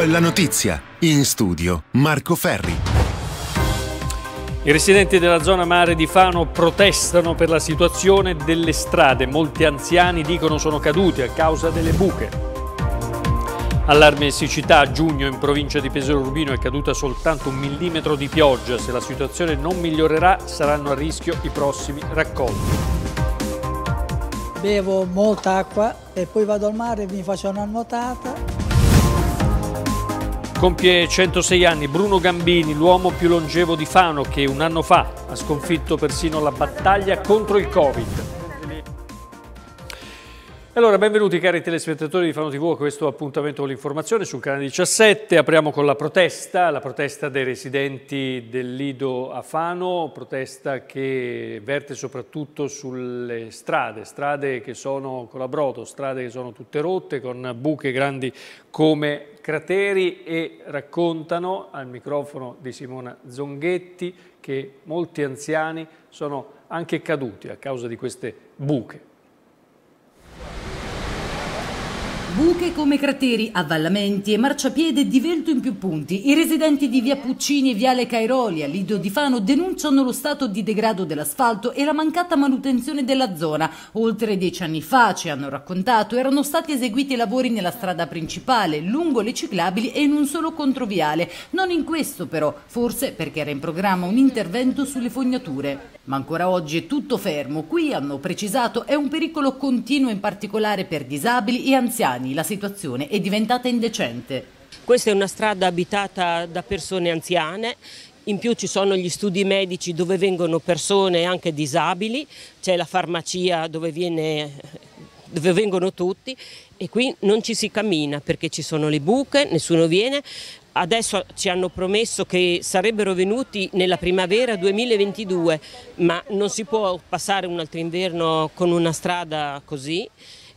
è la notizia. In studio Marco Ferri. I residenti della zona mare di Fano protestano per la situazione delle strade. Molti anziani dicono sono caduti a causa delle buche. Allarme e siccità a giugno in provincia di Pesaro Urbino è caduta soltanto un millimetro di pioggia. Se la situazione non migliorerà saranno a rischio i prossimi raccolti. Bevo molta acqua e poi vado al mare e mi faccio una nuotata. Compie 106 anni Bruno Gambini, l'uomo più longevo di Fano che un anno fa ha sconfitto persino la battaglia contro il Covid. Allora, benvenuti cari telespettatori di Fano TV a questo appuntamento con l'informazione sul canale 17. Apriamo con la protesta, la protesta dei residenti del Lido a Fano, protesta che verte soprattutto sulle strade, strade che sono con la brodo, strade che sono tutte rotte, con buche grandi come crateri e raccontano al microfono di Simona Zonghetti che molti anziani sono anche caduti a causa di queste buche. Buche come crateri, avvallamenti e marciapiede di velto in più punti. I residenti di Via Puccini e Viale Cairoli a Lido di Fano denunciano lo stato di degrado dell'asfalto e la mancata manutenzione della zona. Oltre dieci anni fa, ci hanno raccontato, erano stati eseguiti lavori nella strada principale, lungo le ciclabili e in un solo controviale. Non in questo però, forse perché era in programma un intervento sulle fognature. Ma ancora oggi è tutto fermo. Qui, hanno precisato, è un pericolo continuo in particolare per disabili e anziani. La situazione è diventata indecente. Questa è una strada abitata da persone anziane in più ci sono gli studi medici dove vengono persone anche disabili, c'è la farmacia dove, viene, dove vengono tutti e qui non ci si cammina perché ci sono le buche, nessuno viene, Adesso ci hanno promesso che sarebbero venuti nella primavera 2022, ma non si può passare un altro inverno con una strada così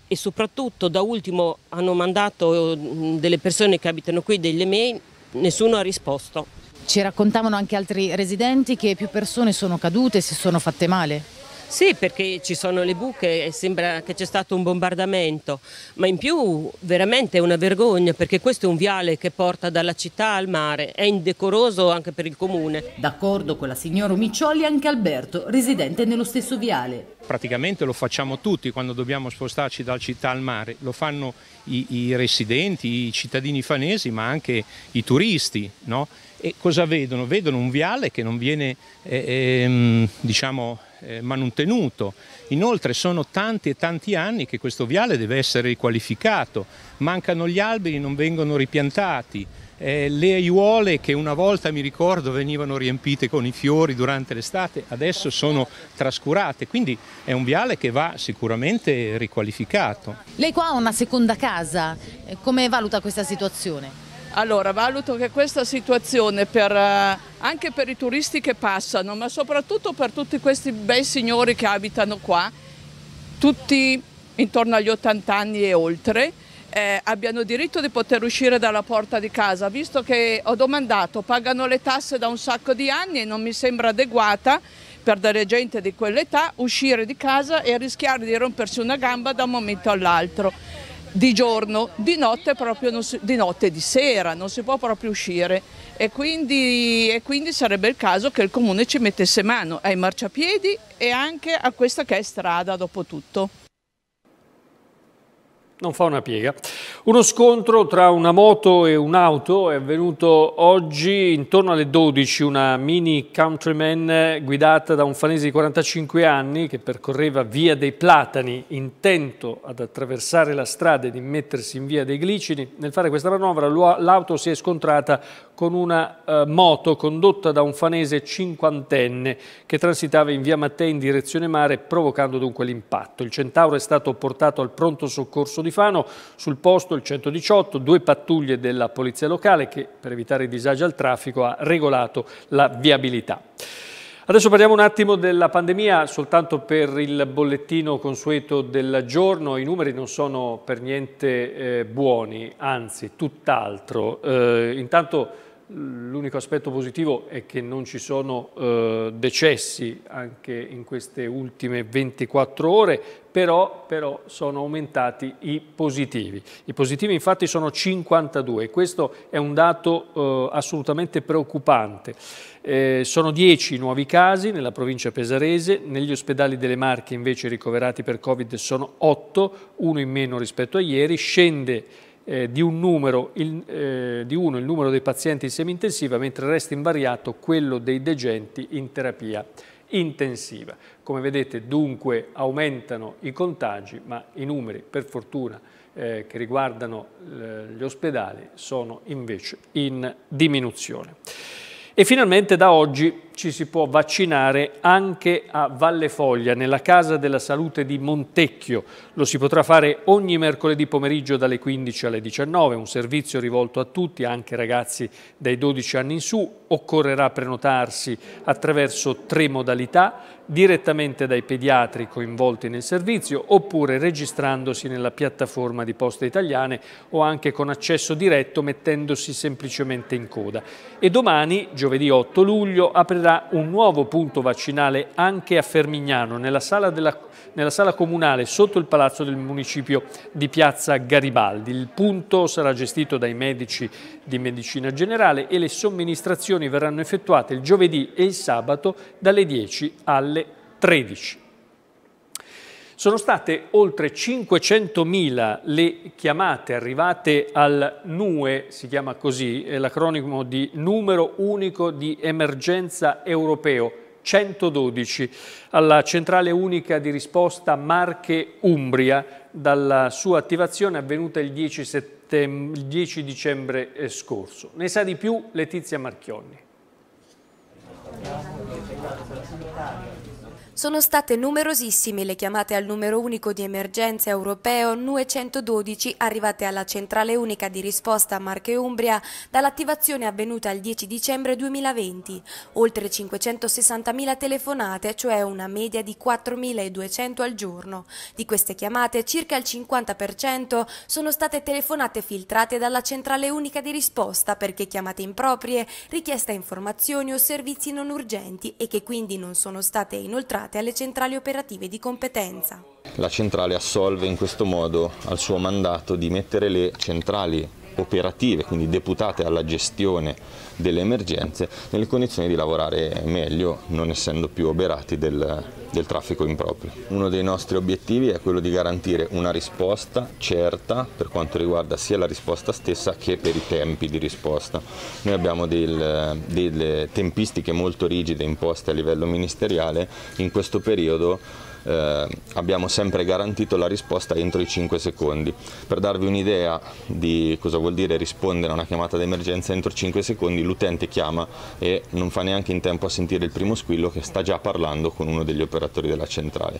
e soprattutto da ultimo hanno mandato delle persone che abitano qui delle mail, nessuno ha risposto. Ci raccontavano anche altri residenti che più persone sono cadute e si sono fatte male. Sì, perché ci sono le buche e sembra che c'è stato un bombardamento, ma in più veramente è una vergogna perché questo è un viale che porta dalla città al mare, è indecoroso anche per il comune. D'accordo con la signora Miccioli anche Alberto, residente nello stesso viale. Praticamente lo facciamo tutti quando dobbiamo spostarci dalla città al mare, lo fanno i, i residenti, i cittadini fanesi, ma anche i turisti. No? E cosa vedono? Vedono un viale che non viene eh, eh, diciamo, eh, manutenuto. Inoltre sono tanti e tanti anni che questo viale deve essere riqualificato, mancano gli alberi, non vengono ripiantati, eh, le aiuole che una volta mi ricordo venivano riempite con i fiori durante l'estate adesso sono trascurate, quindi è un viale che va sicuramente riqualificato. Lei qua ha una seconda casa, eh, come valuta questa situazione? Allora, valuto che questa situazione per, eh, anche per i turisti che passano, ma soprattutto per tutti questi bei signori che abitano qua, tutti intorno agli 80 anni e oltre, eh, abbiano diritto di poter uscire dalla porta di casa, visto che ho domandato, pagano le tasse da un sacco di anni e non mi sembra adeguata per delle gente di quell'età uscire di casa e rischiare di rompersi una gamba da un momento all'altro di giorno, di notte proprio si, di notte e di sera, non si può proprio uscire e quindi, e quindi sarebbe il caso che il comune ci mettesse mano ai marciapiedi e anche a questa che è strada dopo tutto non fa una piega. Uno scontro tra una moto e un'auto è avvenuto oggi intorno alle 12, una mini countryman guidata da un fanese di 45 anni che percorreva via dei Platani intento ad attraversare la strada e di mettersi in via dei Glicini. Nel fare questa manovra l'auto si è scontrata con una eh, moto condotta da un fanese cinquantenne che transitava in via Mattei in direzione mare provocando dunque l'impatto. Il centauro è stato portato al pronto soccorso di Fano, sul posto il 118, due pattuglie della polizia locale che per evitare i disagi al traffico ha regolato la viabilità. Adesso parliamo un attimo della pandemia, soltanto per il bollettino consueto del giorno, i numeri non sono per niente eh, buoni, anzi tutt'altro. Eh, intanto L'unico aspetto positivo è che non ci sono eh, decessi anche in queste ultime 24 ore, però, però, sono aumentati i positivi. I positivi infatti sono 52, questo è un dato eh, assolutamente preoccupante. Eh, sono 10 nuovi casi nella provincia pesarese, negli ospedali delle Marche invece ricoverati per Covid sono 8, uno in meno rispetto a ieri, scende eh, di, numero, il, eh, di uno il numero dei pazienti in semi-intensiva, mentre resta invariato quello dei degenti in terapia intensiva. Come vedete dunque aumentano i contagi, ma i numeri per fortuna eh, che riguardano eh, gli ospedali sono invece in diminuzione. E finalmente da oggi ci si può vaccinare anche a Valle Foglia, nella Casa della Salute di Montecchio. Lo si potrà fare ogni mercoledì pomeriggio dalle 15 alle 19, un servizio rivolto a tutti, anche ragazzi dai 12 anni in su. Occorrerà prenotarsi attraverso tre modalità, direttamente dai pediatri coinvolti nel servizio oppure registrandosi nella piattaforma di Poste Italiane o anche con accesso diretto mettendosi semplicemente in coda. E domani, giovedì 8 luglio, aprirà aprirà un nuovo punto vaccinale anche a Fermignano, nella sala, della, nella sala, comunale sotto il palazzo del municipio di Piazza Garibaldi. Il punto sarà gestito dai medici di medicina generale e le somministrazioni verranno effettuate il giovedì e il sabato dalle 10 alle 13. Sono state oltre 500.000 le chiamate arrivate al NUE, si chiama così, è l'acronimo di Numero Unico di Emergenza Europeo, 112, alla Centrale Unica di Risposta Marche Umbria, dalla sua attivazione avvenuta il 10, 10 dicembre eh, scorso. Ne sa di più Letizia Marchionni. Sono state numerosissime le chiamate al numero unico di emergenza europeo NUE 112 arrivate alla centrale unica di risposta Marche Umbria dall'attivazione avvenuta il 10 dicembre 2020. Oltre 560.000 telefonate, cioè una media di 4.200 al giorno. Di queste chiamate circa il 50% sono state telefonate filtrate dalla centrale unica di risposta perché chiamate improprie, richieste informazioni o servizi non urgenti e che quindi non sono state inoltrate affidate alle centrali operative di competenza. La centrale assolve in questo modo al suo mandato di mettere le centrali operative, quindi deputate alla gestione delle emergenze, nelle condizioni di lavorare meglio, non essendo più oberati del, del traffico improprio. Uno dei nostri obiettivi è quello di garantire una risposta certa per quanto riguarda sia la risposta stessa che per i tempi di risposta. Noi abbiamo del, delle tempistiche molto rigide imposte a livello ministeriale, in questo periodo eh, abbiamo sempre garantito la risposta entro i 5 secondi. Per darvi un'idea di cosa vuol dire rispondere a una chiamata d'emergenza entro 5 secondi, l'utente chiama e non fa neanche in tempo a sentire il primo squillo che sta già parlando con uno degli operatori della centrale.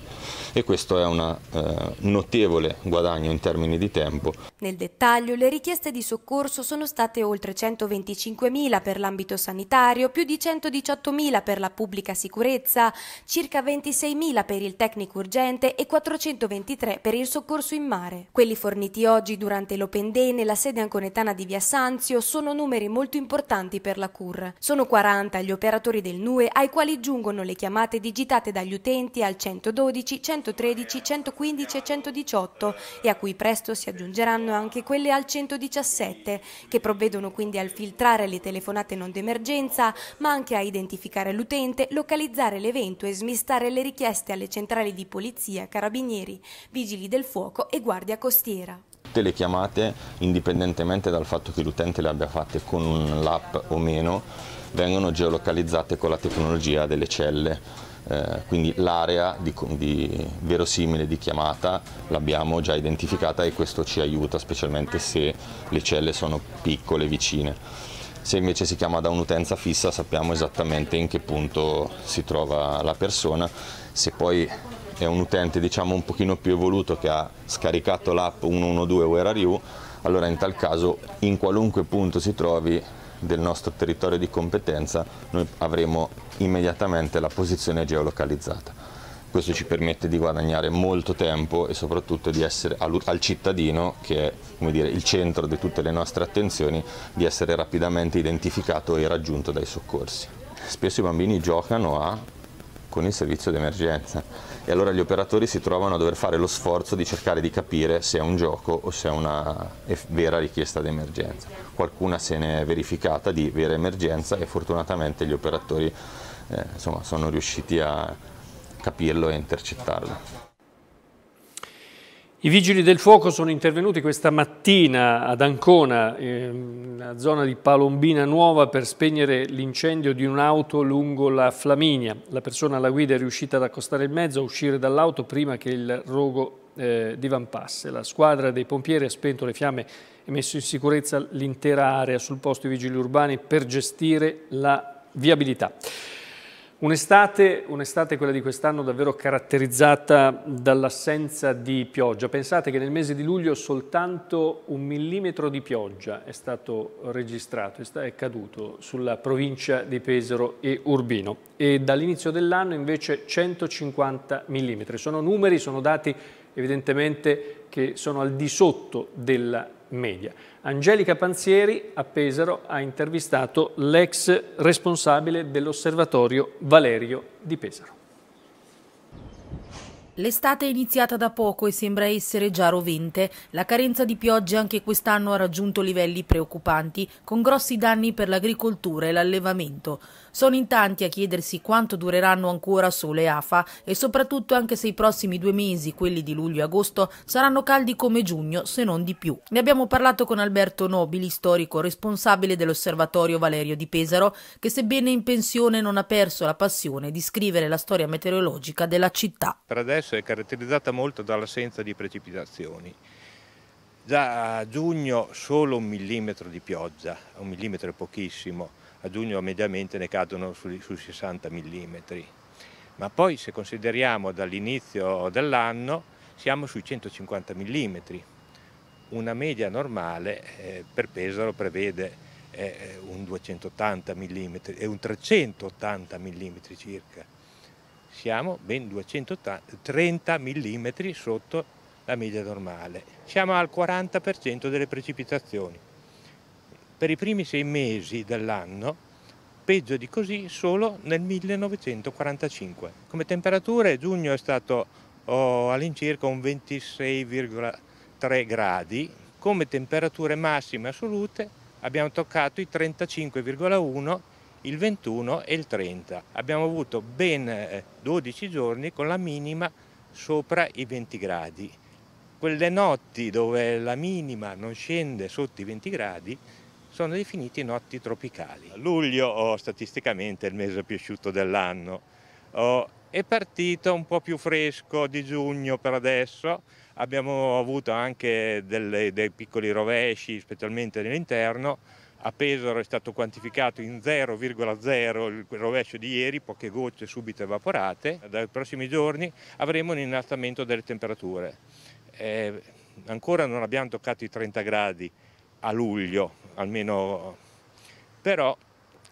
E questo è un eh, notevole guadagno in termini di tempo. Nel dettaglio, le richieste di soccorso sono state oltre 125.000 per l'ambito sanitario, più di 118.000 per la pubblica sicurezza, circa 26.000 per il tecnico tecnico urgente e 423 per il soccorso in mare. Quelli forniti oggi durante l'Open Day nella sede anconetana di Via Sanzio sono numeri molto importanti per la CUR. Sono 40 gli operatori del NUE ai quali giungono le chiamate digitate dagli utenti al 112, 113, 115 e 118 e a cui presto si aggiungeranno anche quelle al 117 che provvedono quindi al filtrare le telefonate non d'emergenza ma anche a identificare l'utente, localizzare l'evento e smistare le richieste alle centrali generali di polizia, carabinieri, vigili del fuoco e guardia costiera tutte le chiamate, indipendentemente dal fatto che l'utente le abbia fatte con l'app o meno, vengono geolocalizzate con la tecnologia delle celle. Eh, quindi l'area di, di verosimile di chiamata l'abbiamo già identificata e questo ci aiuta, specialmente se le celle sono piccole, vicine. Se invece si chiama da un'utenza fissa sappiamo esattamente in che punto si trova la persona se poi è un utente diciamo un pochino più evoluto che ha scaricato l'app 112 Where Are You, allora in tal caso in qualunque punto si trovi del nostro territorio di competenza noi avremo immediatamente la posizione geolocalizzata. Questo ci permette di guadagnare molto tempo e soprattutto di essere al, cittadino, che è dire, il centro di tutte le nostre attenzioni, di essere rapidamente identificato e raggiunto dai soccorsi. Spesso i bambini giocano a con il servizio d'emergenza e allora gli operatori si trovano a dover fare lo sforzo di cercare di capire se è un gioco o se è una vera richiesta d'emergenza. Qualcuna se ne è verificata di vera emergenza e fortunatamente gli operatori eh, insomma, sono riusciti a capirlo e intercettarlo. I vigili del fuoco sono intervenuti questa mattina ad Ancona, nella ehm, zona di Palombina Nuova, per spegnere l'incendio di un'auto lungo la Flaminia. La persona alla guida è riuscita ad accostare il mezzo, a uscire dall'auto prima che il rogo eh, divampasse. La squadra dei pompieri ha spento le fiamme e messo in sicurezza l'intera area. Sul posto i vigili urbani per gestire la viabilità. Un'estate, un'estate, quella di quest'anno, davvero caratterizzata dall'assenza di pioggia. Pensate che nel mese di luglio soltanto un millimetro di pioggia è stato registrato, è caduto sulla provincia di Pesaro e Urbino e dall'inizio dell'anno invece 150 millimetri. Sono numeri, sono dati evidentemente che sono al di sotto della media. Angelica Panzieri a Pesaro ha intervistato l'ex responsabile dell'osservatorio Valerio di Pesaro. L'estate è iniziata da poco e sembra essere già rovente. La carenza di piogge anche quest'anno ha raggiunto livelli preoccupanti, con grossi danni per l'agricoltura e l'allevamento. Sono in tanti a chiedersi quanto dureranno ancora sole e afa e soprattutto anche se i prossimi due mesi, quelli di luglio e agosto, saranno caldi come giugno, se non di più. Ne abbiamo parlato con Alberto Nobili, storico responsabile dell'osservatorio Valerio di Pesaro, che sebbene in pensione non ha perso la passione di scrivere la storia meteorologica della città. Per adesso è caratterizzata molto dall'assenza di precipitazioni. Già a giugno solo un millimetro di pioggia, un millimetro è pochissimo, a giugno mediamente ne cadono sui, sui 60 mm. Ma poi se consideriamo dall'inizio dell'anno siamo sui 150 mm. Una media normale eh, per Pesaro prevede eh, eh un 280 mm e un 380 mm circa. Siamo ben 230 mm sotto la media normale. Siamo al 40% delle precipitazioni per i primi sei mesi dell'anno, peggio di così solo nel 1945. Come temperature giugno è stato oh, all'incirca un 26,3 gradi, come temperature massime assolute abbiamo toccato i 35,1 il 21 e il 30. Abbiamo avuto ben 12 eh, giorni con la minima sopra i 20 gradi. Quelle notti dove la minima non scende sotto i 20 gradi sono definiti notti tropicali. Luglio oh, statisticamente è il mese più asciutto dell'anno, oh, è partito un po' più fresco di giugno per adesso, abbiamo avuto anche delle, dei piccoli rovesci, specialmente nell'interno, a Pesaro è stato quantificato in 0,0 il rovescio di ieri, poche gocce subito evaporate. Dai prossimi giorni avremo un innalzamento delle temperature. Eh, ancora non abbiamo toccato i 30 gradi a luglio, almeno però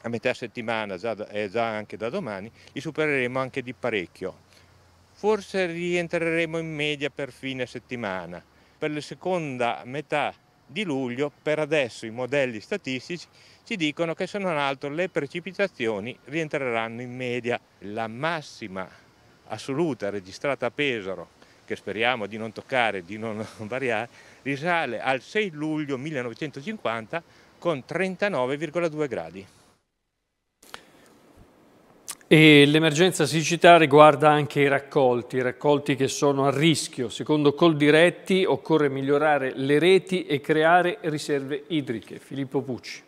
a metà settimana, già, è già anche da domani, li supereremo anche di parecchio. Forse rientreremo in media per fine settimana. Per la seconda metà di luglio, per adesso i modelli statistici ci dicono che se non altro le precipitazioni rientreranno in media. La massima assoluta registrata a Pesaro, che speriamo di non toccare, di non variare, risale al 6 luglio 1950 con 39,2 gradi. l'emergenza siccità riguarda anche i raccolti, i raccolti che sono a rischio. Secondo Coldiretti occorre migliorare le reti e creare riserve idriche. Filippo Pucci.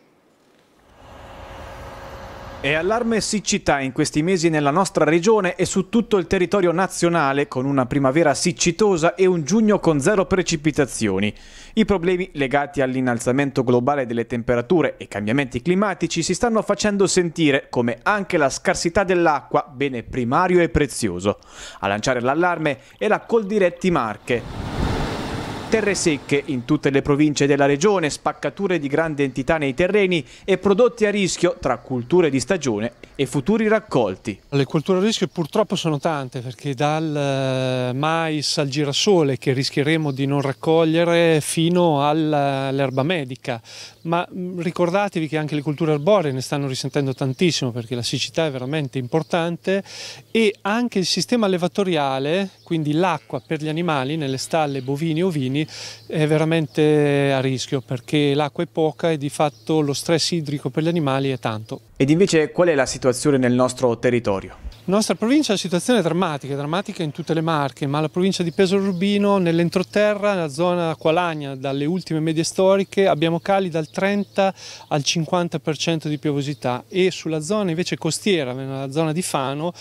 È allarme siccità in questi mesi nella nostra regione e su tutto il territorio nazionale con una primavera siccitosa e un giugno con zero precipitazioni. I problemi legati all'innalzamento globale delle temperature e cambiamenti climatici si stanno facendo sentire, come anche la scarsità dell'acqua, bene primario e prezioso. A lanciare l'allarme è la Coldiretti Marche. Terre secche in tutte le province della regione, spaccature di grande entità nei terreni e prodotti a rischio tra culture di stagione e futuri raccolti. Le culture a rischio purtroppo sono tante perché dal eh, mais al girasole che rischieremo di non raccogliere fino eh, all'erba medica, ma mm, ricordatevi che anche le culture arboree ne stanno risentendo tantissimo perché la siccità è veramente importante e anche il sistema allevatoriale, quindi l'acqua per gli animali nelle stalle bovini e ovini anni è veramente a rischio perché l'acqua è poca e di fatto lo stress idrico per gli animali è tanto. Ed invece qual è la situazione nel nostro territorio? nostra provincia è una situazione drammatica, drammatica in tutte le Marche, ma la provincia di Pesaro Rubino, nell'entroterra, nella zona Qualagna, dalle ultime medie storiche, abbiamo cali dal 30 al 50% di piovosità e sulla zona invece costiera, nella zona di Fano,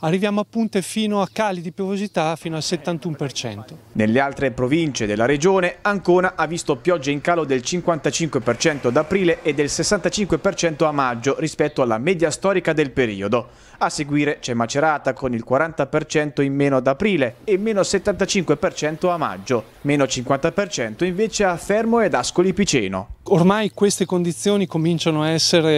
arriviamo a punte fino a cali di piovosità fino al 71%. Nelle altre province della regione, Ancona ha visto piogge in calo del 55% ad aprile e del 65% a maggio rispetto alla media storica del periodo. A seguire c'è invece Macerata con il 40% in meno ad aprile e meno 75% a maggio, meno 50% invece a Fermo ed Ascoli Piceno. Ormai queste condizioni cominciano a essere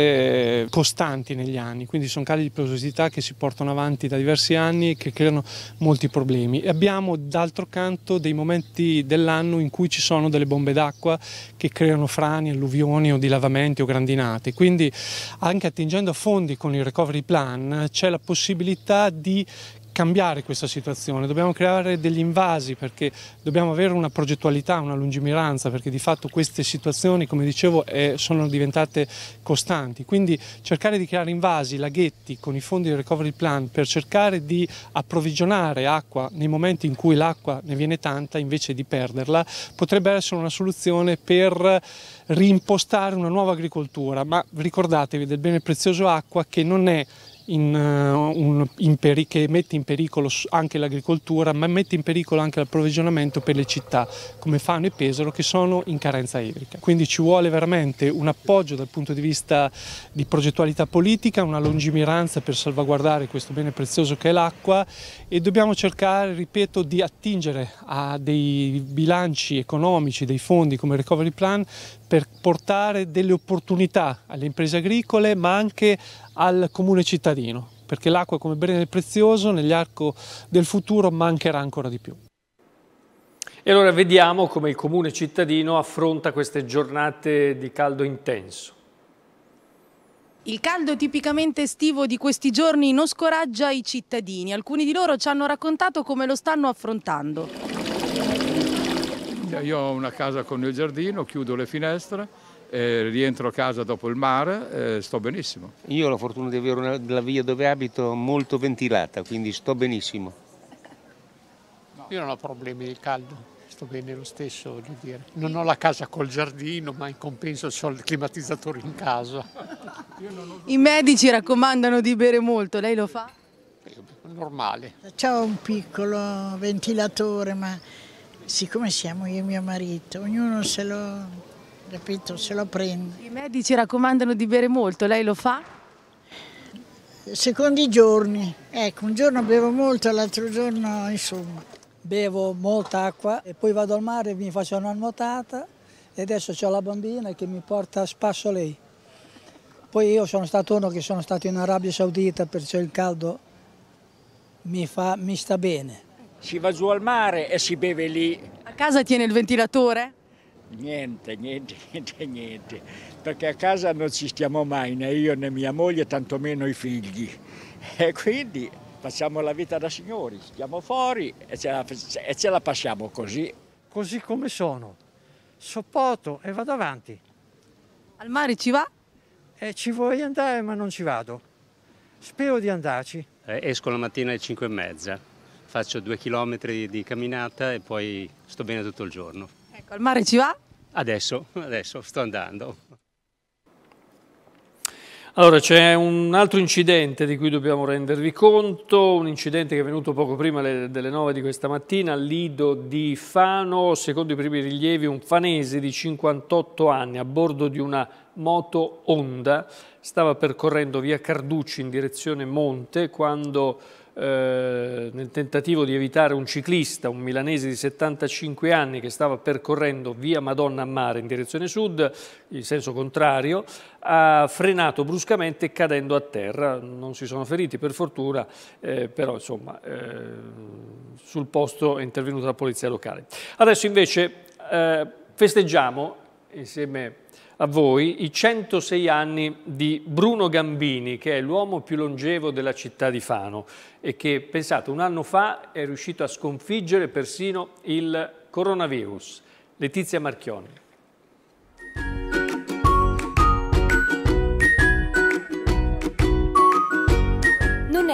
eh, costanti negli anni, quindi sono cali di periodicità che si portano avanti da diversi anni e che creano molti problemi. E abbiamo d'altro canto dei momenti dell'anno in cui ci sono delle bombe d'acqua che creano frani, alluvioni o dilavamenti o grandinate, quindi anche attingendo a fondi con il recovery plan c'è la possibilità di cambiare questa situazione, dobbiamo creare degli invasi perché dobbiamo avere una progettualità, una lungimiranza perché di fatto queste situazioni come dicevo eh, sono diventate costanti, quindi cercare di creare invasi, laghetti con i fondi del recovery plan per cercare di approvvigionare acqua nei momenti in cui l'acqua ne viene tanta invece di perderla potrebbe essere una soluzione per rimpostare una nuova agricoltura, ma ricordatevi del bene prezioso acqua che non è in, uh, un, in peri- che mette in pericolo anche l'agricoltura, ma mette in pericolo anche l'approvvigionamento per le città come Fano e Pesaro che sono in carenza idrica. Quindi ci vuole veramente un appoggio dal punto di vista di progettualità politica, una lungimiranza per salvaguardare questo bene prezioso che è l'acqua e dobbiamo cercare, ripeto, di attingere a dei bilanci economici, dei fondi come Recovery Plan per portare delle opportunità alle imprese agricole ma anche al comune cittadino, perché l'acqua come bene prezioso nell'arco del futuro mancherà ancora di più. E allora vediamo come il comune cittadino affronta queste giornate di caldo intenso. Il caldo tipicamente estivo di questi giorni non scoraggia i cittadini. Alcuni di loro ci hanno raccontato come lo stanno affrontando. Io ho una casa con il giardino, chiudo le finestre, eh, rientro a casa dopo il mare, eh, sto benissimo. Io ho la fortuna di avere una, la via dove abito molto ventilata, quindi sto benissimo. No. Io non ho problemi di caldo, sto bene lo stesso, voglio dire. Non ho la casa col giardino, ma in compenso ho il climatizzatore in casa. I medici raccomandano di bere molto, lei lo fa? Normale. C'ho un piccolo ventilatore, ma siccome siamo io e mio marito, ognuno se lo Capito, se lo prende. I medici raccomandano di bere molto, lei lo fa? Secondo i giorni, ecco, un giorno bevo molto, l'altro giorno insomma. Bevo molta acqua e poi vado al mare e mi faccio una nuotata e adesso ho la bambina che mi porta a spasso lei. Poi io sono stato uno che sono stato in Arabia Saudita, perciò il caldo mi, fa, mi sta bene. Si va giù al mare e si beve lì. A casa tiene il ventilatore? Niente, niente, niente, niente, perché a casa non ci stiamo mai, né io né mia moglie, tantomeno i figli. E quindi facciamo la vita da signori, stiamo fuori e ce la, e ce la passiamo così. Così come sono, sopporto e vado avanti. Al mare ci va? Eh, ci vuoi andare ma non ci vado. Spero di andarci. Eh, esco la mattina alle 5 e mezza, faccio due chilometri di camminata e poi sto bene tutto il giorno. Ecco, il mare ci va? Adesso, adesso sto andando. Allora c'è un altro incidente di cui dobbiamo rendervi conto, un incidente che è venuto poco prima delle 9 di questa mattina al Lido di Fano, secondo i primi rilievi un fanese di 58 anni a bordo di una moto Honda stava percorrendo via Carducci in direzione Monte quando eh, nel tentativo di evitare un ciclista, un milanese di 75 anni che stava percorrendo via Madonna a Mare in direzione sud, in senso contrario, ha frenato bruscamente cadendo a terra. Non si sono feriti per fortuna, eh, però insomma eh, sul posto è intervenuta la polizia locale. Adesso invece eh, festeggiamo insieme a voi i 106 anni di Bruno Gambini, che è l'uomo più longevo della città di Fano e che, pensate, un anno fa è riuscito a sconfiggere persino il coronavirus. Letizia Marchioni.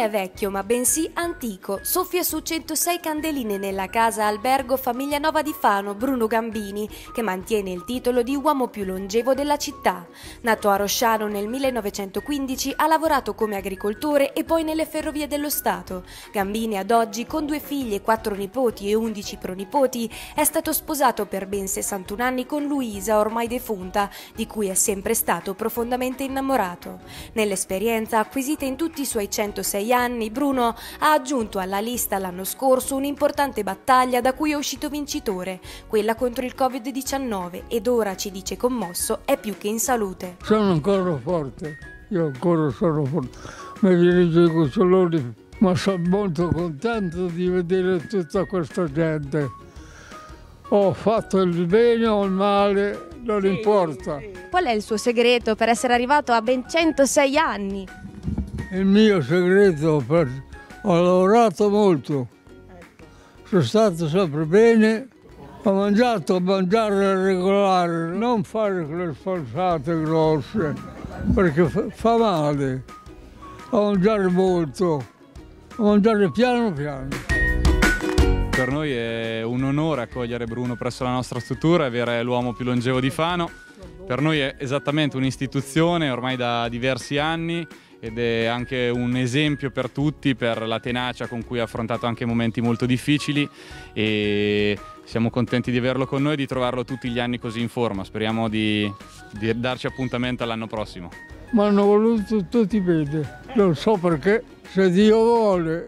è vecchio, ma bensì antico. Soffia su 106 candeline nella casa albergo Famiglia Nova di Fano Bruno Gambini, che mantiene il titolo di uomo più longevo della città. Nato a Rosciano nel 1915, ha lavorato come agricoltore e poi nelle ferrovie dello Stato. Gambini ad oggi, con due figlie, quattro nipoti e undici pronipoti, è stato sposato per ben 61 anni con Luisa, ormai defunta, di cui è sempre stato profondamente innamorato. Nell'esperienza acquisita in tutti i suoi 106 anni, anni, Bruno ha aggiunto alla lista l'anno scorso un'importante battaglia da cui è uscito vincitore, quella contro il Covid-19 ed ora ci dice commosso è più che in salute. Sono ancora forte, io ancora sono forte, mi dirigo i cuccioloni, ma sono molto contento di vedere tutta questa gente. Ho fatto il bene o il male, non sì, importa. Sì. Qual è il suo segreto per essere arrivato a ben 106 anni? il mio segreto, per... ho lavorato molto, ecco. sono stato sempre bene, ho mangiato mangiare regolare, non fare quelle sforzate grosse, perché fa male, a mangiare molto, a mangiare piano piano. Per noi è un onore accogliere Bruno presso la nostra struttura e avere l'uomo più longevo di Fano. Per noi è esattamente un'istituzione ormai da diversi anni ed è anche un esempio per tutti per la tenacia con cui ha affrontato anche momenti molto difficili e siamo contenti di averlo con noi e di trovarlo tutti gli anni così in forma. Speriamo di, di darci appuntamento all'anno prossimo. Ma hanno voluto tutti bene, non so perché, se Dio vuole.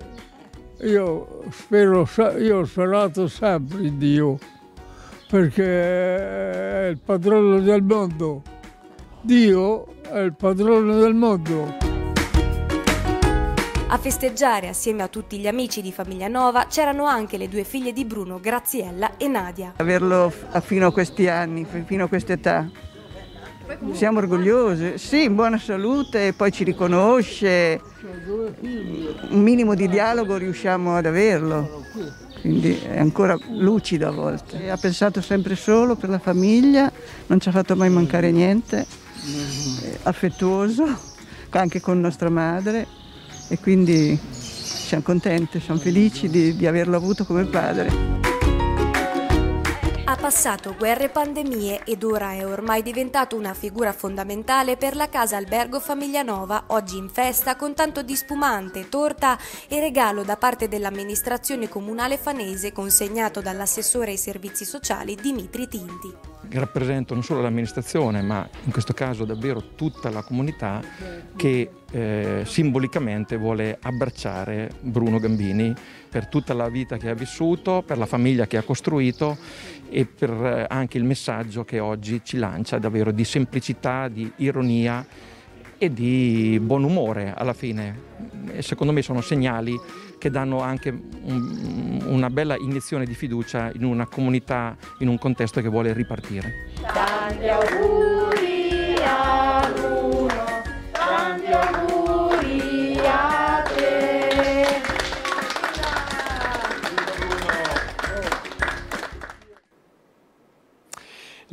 Io, spero, io ho sperato sempre in Dio, perché è il padrone del mondo. Dio è il padrone del mondo. A festeggiare assieme a tutti gli amici di Famiglia Nova c'erano anche le due figlie di Bruno, Graziella e Nadia. Averlo fino a questi anni, fino a quest'età. Siamo orgogliosi, sì, in buona salute, poi ci riconosce, un minimo di dialogo riusciamo ad averlo, quindi è ancora lucido a volte. ha pensato sempre solo per la famiglia, non ci ha fatto mai mancare niente, affettuoso anche con nostra madre e quindi siamo contenti, siamo felici di, di averlo avuto come padre ha passato guerre e pandemie ed ora è ormai diventato una figura fondamentale per la casa albergo Famiglianova, oggi in festa con tanto di spumante, torta e regalo da parte dell'amministrazione comunale fanese consegnato dall'assessore ai servizi sociali Dimitri Tinti. Rappresento non solo l'amministrazione ma in questo caso davvero tutta la comunità che eh, simbolicamente vuole abbracciare Bruno Gambini per tutta la vita che ha vissuto, per la famiglia che ha costruito e per eh, anche il messaggio che oggi ci lancia davvero di semplicità, di ironia e di buon umore alla fine. Secondo me sono segnali che danno anche un, una bella iniezione di fiducia in una comunità, in un contesto che vuole ripartire. Tanti auguri!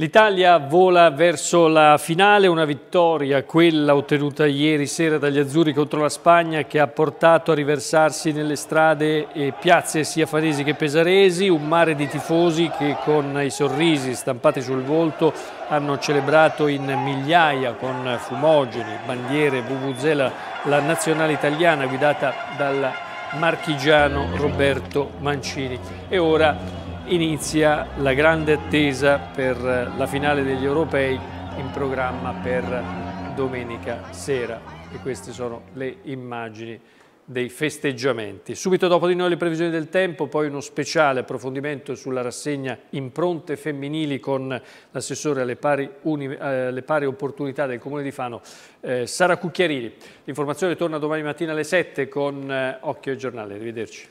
L'Italia vola verso la finale, una vittoria, quella ottenuta ieri sera dagli Azzurri contro la Spagna che ha portato a riversarsi nelle strade e piazze sia faresi che pesaresi, un mare di tifosi che con i sorrisi stampati sul volto hanno celebrato in migliaia con fumogeni, bandiere, vuvuzela la nazionale italiana guidata dal marchigiano Roberto Mancini. E ora inizia la grande attesa per la finale degli europei in programma per domenica sera e queste sono le immagini dei festeggiamenti. Subito dopo di noi le previsioni del tempo, poi uno speciale approfondimento sulla rassegna Impronte Femminili con l'assessore alle, eh, alle, pari opportunità del Comune di Fano, eh, Sara Cucchiarini. L'informazione torna domani mattina alle 7 con eh, Occhio e Giornale. Arrivederci.